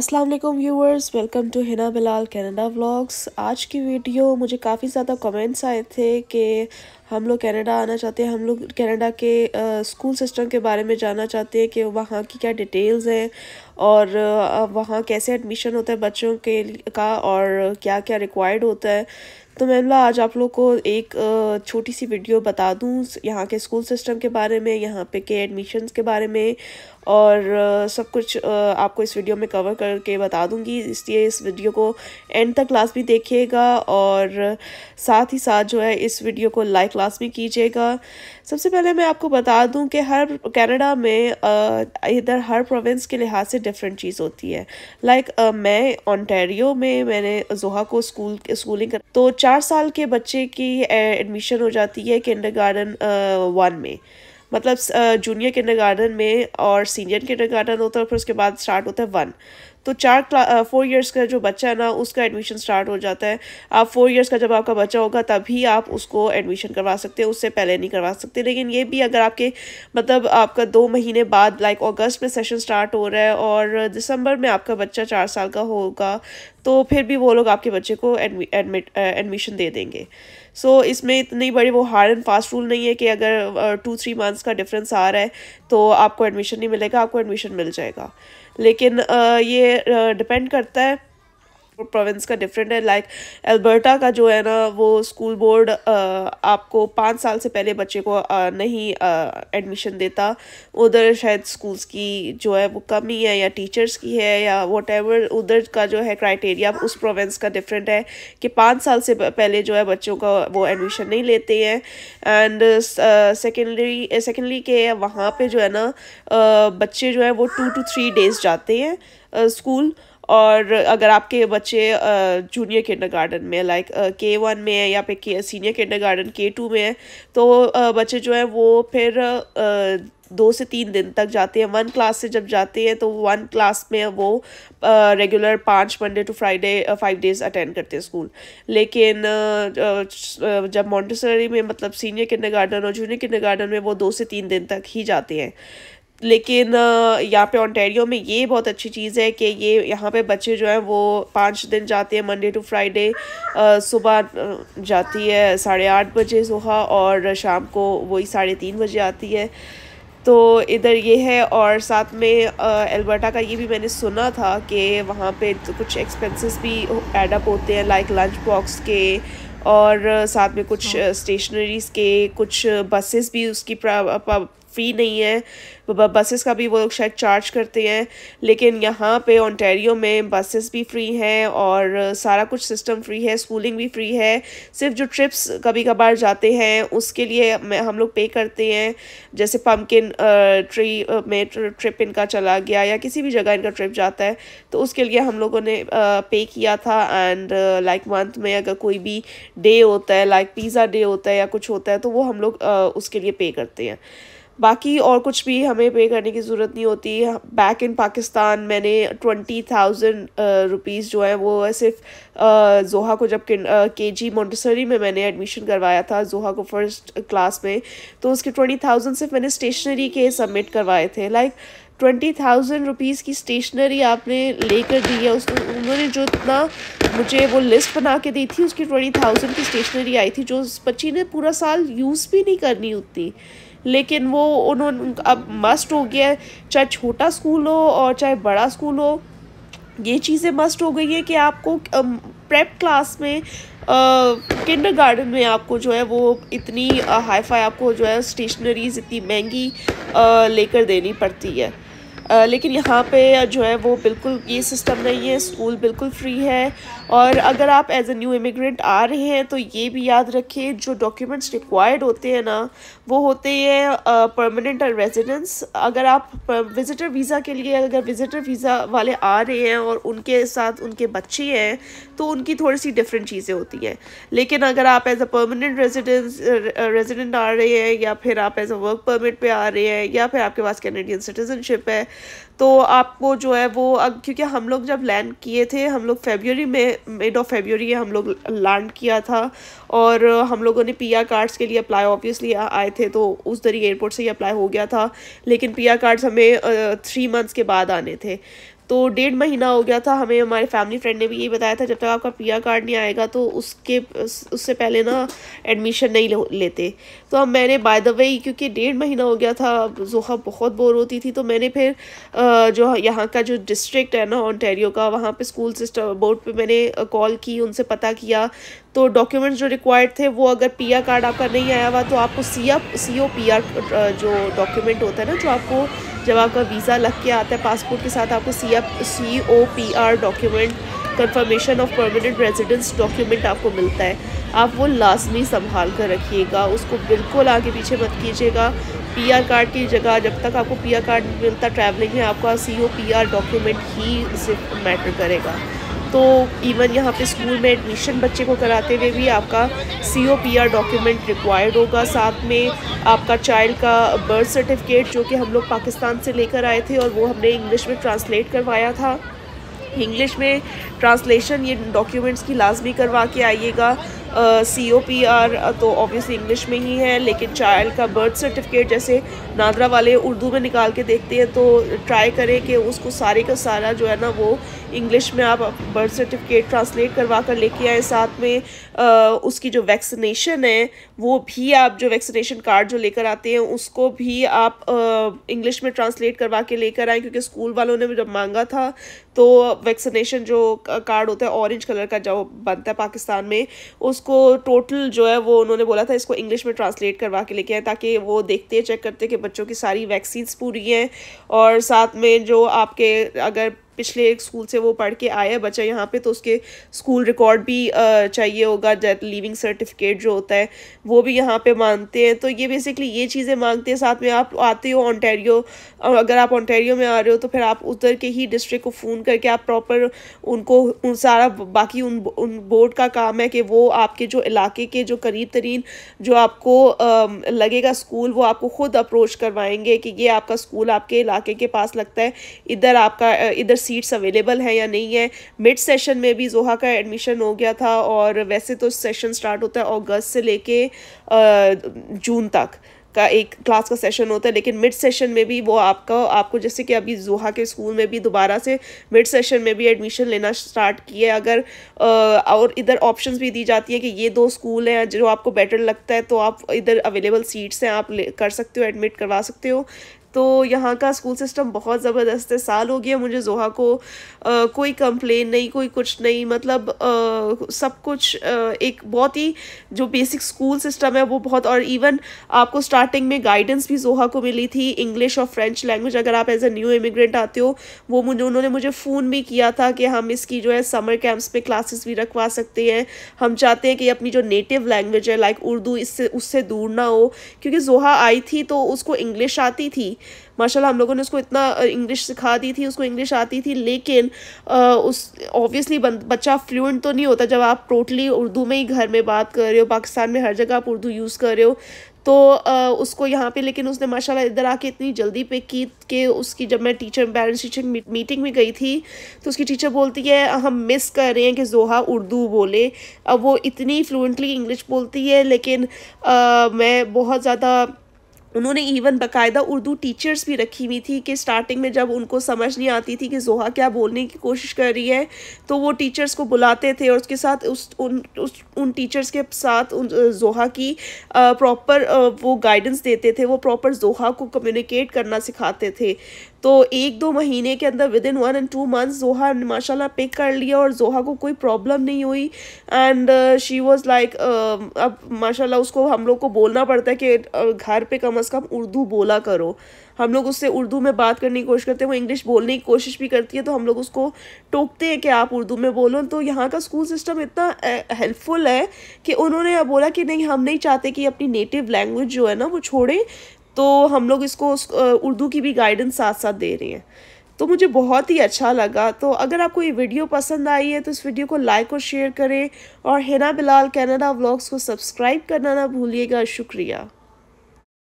अस्सलाम वालेकुम welcome to Hina Bilal Canada vlogs आज की वीडियो मुझे काफ़ी ज़्यादा कमेंट्स आए थे कि हम लोग कनाडा आना चाहते हैं हम लोग कनाडा के स्कूल सिस्टम के बारे में जानना चाहते हैं कि वहाँ की क्या डिटेल्स हैं और वहाँ कैसे एडमिशन होता है बच्चों के का और क्या क्या रिक्वायर्ड होता है तो मैं बोला आज आप लोग को एक छोटी सी वीडियो बता दूँ यहाँ के स्कूल सिस्टम के बारे में यहाँ पे के एडमिशन्स के बारे में और सब कुछ आपको इस वीडियो में कवर करके बता दूँगी इसलिए इस वीडियो को एंड तक क्लास भी देखिएगा और साथ ही साथ जो है इस वीडियो को लाइक क्लास भी कीजिएगा सबसे पहले मैं आपको बता दूँ कि हर कैनेडा में इधर हर प्रोविंस के लिहाज से डिफरेंट चीज़ होती है लाइक मैं ऑनटेरियो में मैंने जोहा को स्कूल स्कूलिंग कर तो चार साल के बच्चे की एडमिशन हो जाती है किंडर गार्डन वन में मतलब जूनियर किंडर गार्डन में और सीनियर किंडर गार्डन होता है फिर उसके बाद स्टार्ट होता है वन तो चार फोर ईयर्स का जो बच्चा है ना उसका एडमिशन स्टार्ट हो जाता है आप फोर ईयर्स का जब आपका बच्चा होगा तभी आप उसको एडमिशन करवा सकते हैं उससे पहले नहीं करवा सकते लेकिन ये भी अगर आपके मतलब आपका दो महीने बाद लाइक अगस्त में सेशन स्टार्ट हो रहा है और दिसंबर में आपका बच्चा चार साल का होगा तो फिर भी वो लोग आपके बच्चे को एडमिट एडमिशन दे देंगे सो so, इसमें इतनी बड़ी वो हार्ड एंड फास्ट रूल नहीं है कि अगर टू थ्री मंथ्स का डिफरेंस आ रहा है तो आपको एडमिशन नहीं मिलेगा आपको एडमिशन मिल जाएगा लेकिन ये डिपेंड करता है प्रोविंस का डिफरेंट है लाइक like, अल्बर्टा का जो है ना वो स्कूल बोर्ड आपको पाँच साल से पहले बच्चे को आ, नहीं एडमिशन देता उधर शायद स्कूल्स की जो है वो कम ही है या टीचर्स की है या वट उधर का जो है क्राइटेरिया उस प्रोविंस का डिफरेंट है कि पाँच साल से पहले जो है बच्चों का वो एडमिशन नहीं लेते हैं एंड सेकेंडरी सेकेंडली के वहाँ पे जो है ना uh, बच्चे जो है वो टू टू थ्री डेज जाते हैं स्कूल uh, और अगर आपके बच्चे जूनियर किंडर गार्डन में लाइक के वन में है या फिर K senior kindergarten K two में है तो बच्चे जो हैं वो फिर दो से तीन दिन तक जाते हैं वन क्लास से जब जाते हैं तो वन क्लास में वो रेगुलर पाँच Monday to Friday five days attend करते हैं स्कूल लेकिन जब मॉन्टेसरी में मतलब सीनियर किंडर गार्डन और जूनियर किंडर गार्डन में वो दो से तीन दिन तक ही जाते हैं लेकिन यहाँ पे ऑनटेरियो में ये बहुत अच्छी चीज़ है कि ये यहाँ पे बच्चे जो हैं वो पाँच दिन जाते हैं मंडे टू फ्राइडे सुबह जाती है साढ़े आठ बजे सुबह और शाम को वही साढ़े तीन बजे आती है तो इधर ये है और साथ में एल्बर्टा का ये भी मैंने सुना था कि वहाँ पे तो कुछ एक्सपेंसेस भी एडअप होते हैं लाइक लंच बॉक्स के और साथ में कुछ स्टेशनरीज़ हाँ। के कुछ बसेस भी उसकी फ़ी नहीं है बसेस का भी वो लोग शायद चार्ज करते हैं लेकिन यहाँ पे ओंटेरियो में बसेस भी फ्री हैं और सारा कुछ सिस्टम फ्री है स्कूलिंग भी फ्री है सिर्फ जो ट्रिप्स कभी कभार जाते हैं उसके लिए हम लोग पे करते हैं जैसे पम्पकिन ट्री में ट्रिप इनका चला गया या किसी भी जगह इनका ट्रिप जाता है तो उसके लिए हम लोगों ने पे किया था एंड लाइक मंथ में अगर कोई भी डे होता है लाइक पिज़्ज़ा डे होता है या कुछ होता है तो वो हम लोग उसके लिए पे करते हैं बाकी और कुछ भी हमें पे करने की ज़रूरत नहीं होती बैक इन पाकिस्तान मैंने ट्वेंटी थाउजेंड रुपीज़ जो है वो सिर्फ जोहा uh, को जब के जी मोन्टसरी में मैंने एडमिशन करवाया था जोहा को फर्स्ट क्लास में तो उसके ट्वेंटी थाउजेंड सिर्फ मैंने स्टेशनरी के सबमिट करवाए थे लाइक ट्वेंटी थाउजेंड रुपीज़ की स्टेशनरी आपने लेकर दी है उस उन्होंने जो इतना मुझे वो लिस्ट बना के दी थी उसकी ट्वेंटी थाउजेंड की स्टेशनरी आई थी जो उस बच्ची ने पूरा साल यूज़ भी नहीं करनी उतनी लेकिन वो उन्होंने अब मस्ट हो गया है चाहे छोटा स्कूल हो और चाहे बड़ा स्कूल हो ये चीज़ें मस्ट हो गई हैं कि आपको प्रेप क्लास में किंडर गार्डन में आपको जो है वो इतनी हाई फाई आपको जो है स्टेशनरीज इतनी महंगी लेकर देनी पड़ती है आ, लेकिन यहाँ पे जो है वो बिल्कुल ये सिस्टम नहीं है स्कूल बिल्कुल फ्री है और अगर आप एज ए न्यू इमिग्रेंट आ रहे हैं तो ये भी याद रखें जो डॉक्यूमेंट्स रिक्वायर्ड होते हैं ना वो होते हैं परमानेंट और रेजिडेंस अगर आप विज़िटर वीज़ा के लिए अगर विज़िटर वीज़ा वाले आ रहे हैं और उनके साथ उनके बच्चे हैं तो उनकी थोड़ी सी डिफरेंट चीज़ें होती हैं लेकिन अगर आप as a permanent residence resident आ रहे हैं या फिर आप एज अ वर्क परमिट पे आ रहे हैं या फिर आपके पास कैनेडियन सिटीजनशिप है तो आपको जो है वो अब क्योंकि हम लोग जब लैंड किए थे हम लोग फेबररी में मिड ऑफ फेबररी हम लोग लैंड किया था और हम लोगों ने पीआर कार्ड्स के लिए अप्लाई ऑब्वियसली आए थे तो उस दरी एयरपोर्ट से ही अप्लाई हो गया था लेकिन पीआर कार्ड्स हमें थ्री मंथ्स के बाद आने थे तो डेढ़ महीना हो गया था हमें हमारे फैमिली फ्रेंड ने भी यही बताया था जब तक आपका पीआर कार्ड नहीं आएगा तो उसके उससे पहले ना एडमिशन नहीं लेते तो अब मैंने बाय द वे क्योंकि डेढ़ महीना हो गया था जोहा बहुत बोर होती थी तो मैंने फिर जो यहाँ का जो डिस्ट्रिक्ट है ना ऑनटेरियो का वहाँ पे स्कूल सिस्टम बोर्ड पे मैंने कॉल की उनसे पता किया तो डॉक्यूमेंट्स जो रिक्वायर्ड थे वो अगर पी कार्ड आपका नहीं आया हुआ तो आपको सी सी ओ पी जो डॉक्यूमेंट होता है ना जो आपको जब आपका वीज़ा लग के आता है पासपोर्ट के साथ आपको C F C O P R document confirmation of permanent residence document आपको मिलता है आप वो लाजमी संभाल कर रखिएगा उसको बिल्कुल आगे पीछे मत कीजिएगा पीआर कार्ड की जगह जब तक आपको पीआर कार्ड मिलता ट्रैवलिंग है आपका C O P R document ही सिर्फ मैटर करेगा तो इवन यहाँ पे स्कूल में एडमिशन बच्चे को कराते हुए भी आपका C O P R document required होगा साथ में आपका चाइल्ड का बर्थ सर्टिफिकेट जो कि हम लोग पाकिस्तान से लेकर आए थे और वो हमने इंग्लिश में ट्रांसलेट करवाया था इंग्लिश में ट्रांसलेशन ये डॉक्यूमेंट्स की लाजमी करवा के आइएगा सी ओ पी आर तो ऑब्वियसली इंग्लिश में ही है लेकिन चाइल्ड का बर्थ सर्टिफिकेट जैसे नादरा वाले उर्दू में निकाल के देखते हैं तो ट्राई करें कि उसको सारे का सारा जो है ना वो इंग्लिश में आप बर्थ सर्टिफिकेट ट्रांसलेट करवा कर लेके आए साथ में आ, उसकी जो वैक्सीनेशन है वो भी आप जो वैक्सीनेशन कार्ड जो लेकर आते हैं उसको भी आप इंग्लिश में ट्रांसलेट करवा के लेकर आएँ क्योंकि स्कूल वालों ने जब मांगा था तो वैक्सीनेशन जो कार्ड होता है ऑरेंज कलर का जो बनता है पाकिस्तान में उसको टोटल जो है वो उन्होंने बोला था इसको इंग्लिश में ट्रांसलेट करवा के लेके आए ताकि वो देखते चेक करते कि बच्चों की सारी वैक्सीन्स पूरी हैं और साथ में जो आपके अगर पिछले एक स्कूल से वो पढ़ के आया बच्चा यहाँ पे तो उसके स्कूल रिकॉर्ड भी चाहिए होगा लिविंग सर्टिफिकेट जो होता है वो भी यहाँ पे मांगते हैं तो ये बेसिकली ये चीज़ें मांगते हैं साथ में आप आते हो ऑनटेरियो अगर आप ऑनटेरियो में आ रहे हो तो फिर आप उधर के ही डिस्ट्रिक्ट को फ़ोन करके आप प्रॉपर उनको उन सारा बाकी उन उन बोर्ड का काम है कि वो आपके जो इलाके के जो करीब तरीन जो आपको लगेगा स्कूल वो आपको ख़ुद अप्रोच करवाएंगे कि ये आपका स्कूल आपके इलाके के पास लगता है इधर आपका इधर सीट्स अवेलेबल हैं या नहीं है मिड सेशन में भी जोहा का एडमिशन हो गया था और वैसे तो सेशन स्टार्ट होता है अगस्त से लेके जून तक का एक क्लास का सेशन होता है लेकिन मिड सेशन में भी वो आपका आपको जैसे कि अभी जोहा के स्कूल में भी दोबारा से मिड सेशन में भी एडमिशन लेना स्टार्ट किया है अगर और इधर ऑप्शंस भी दी जाती है कि ये दो स्कूल हैं जो आपको बेटर लगता है तो आप इधर अवेलेबल सीट्स हैं आप ले कर सकते हो एडमिट करवा सकते हो तो यहाँ का स्कूल सिस्टम बहुत ज़बरदस्त है साल हो गया मुझे जोहा को आ, कोई कंप्लेन नहीं कोई कुछ नहीं मतलब आ, सब कुछ आ, एक बहुत ही जो बेसिक स्कूल सिस्टम है वो बहुत और इवन आपको स्टार्टिंग में गाइडेंस भी जोहा को मिली थी इंग्लिश और फ्रेंच लैंग्वेज अगर आप एज ए न्यू इमिग्रेंट आते हो वो मुझे उन्होंने मुझे फ़ोन भी किया था कि हम इसकी जो है समर कैंप्स पर क्लासेस भी रखवा सकते हैं हम चाहते हैं कि अपनी जो नेटिव लैंग्वेज है लाइक उर्दू इससे उससे दूर ना हो क्योंकि जोहा आई थी तो उसको इंग्लिश आती थी माशाल्लाह हम लोगों ने उसको इतना इंग्लिश सिखा दी थी उसको इंग्लिश आती थी लेकिन आ, उस ऑब्वियसली बच्चा फ्लूएंट तो नहीं होता जब आप टोटली उर्दू में ही घर में बात कर रहे हो पाकिस्तान में हर जगह आप उर्दू यूज़ कर रहे हो तो आ, उसको यहाँ पे लेकिन उसने माशाल्लाह इधर आके इतनी जल्दी पे की कि उसकी जब मैं टीचर पेरेंट्स टीचर मीटिंग में गई थी तो उसकी टीचर बोलती है हम मिस कर रहे हैं कि जोहा उर्दू बोले अब वो इतनी फ्लुएंटली इंग्लिश बोलती है लेकिन आ, मैं बहुत ज़्यादा उन्होंने इवन बकायदा उर्दू टीचर्स भी रखी हुई थी कि स्टार्टिंग में जब उनको समझ नहीं आती थी कि जोहा क्या बोलने की कोशिश कर रही है तो वो टीचर्स को बुलाते थे और उसके साथ उस उन उस उन टीचर्स के साथ उन जोहा की प्रॉपर वो गाइडेंस देते थे वो प्रॉपर जोहा को कम्युनिकेट करना सिखाते थे तो एक दो महीने के अंदर within one and two months Zoha ने पिक कर लिया और जोहा को कोई प्रॉब्लम नहीं हुई एंड शी वॉज लाइक अब माशाला उसको हम लोग को बोलना पड़ता है कि uh, घर पे कम अज़ कम उर्दू बोला करो हम लोग उससे उर्दू में बात करने की कोशिश करते हैं वो इंग्लिश बोलने की कोशिश भी करती है तो हम लोग उसको टोकते हैं कि आप उर्दू में बोलो तो यहाँ का स्कूल सिस्टम इतना हेल्पफुल uh, है कि उन्होंने बोला कि नहीं हम नहीं चाहते कि अपनी नेटिव लैंग्वेज जो है ना वो छोड़ें तो हम लोग इसको उर्दू की भी गाइडेंस साथ साथ दे रहे हैं तो मुझे बहुत ही अच्छा लगा तो अगर आपको ये वीडियो पसंद आई है तो इस वीडियो को लाइक और शेयर करें और हिना बिलाल कनाडा व्लॉग्स को सब्सक्राइब करना ना भूलिएगा शुक्रिया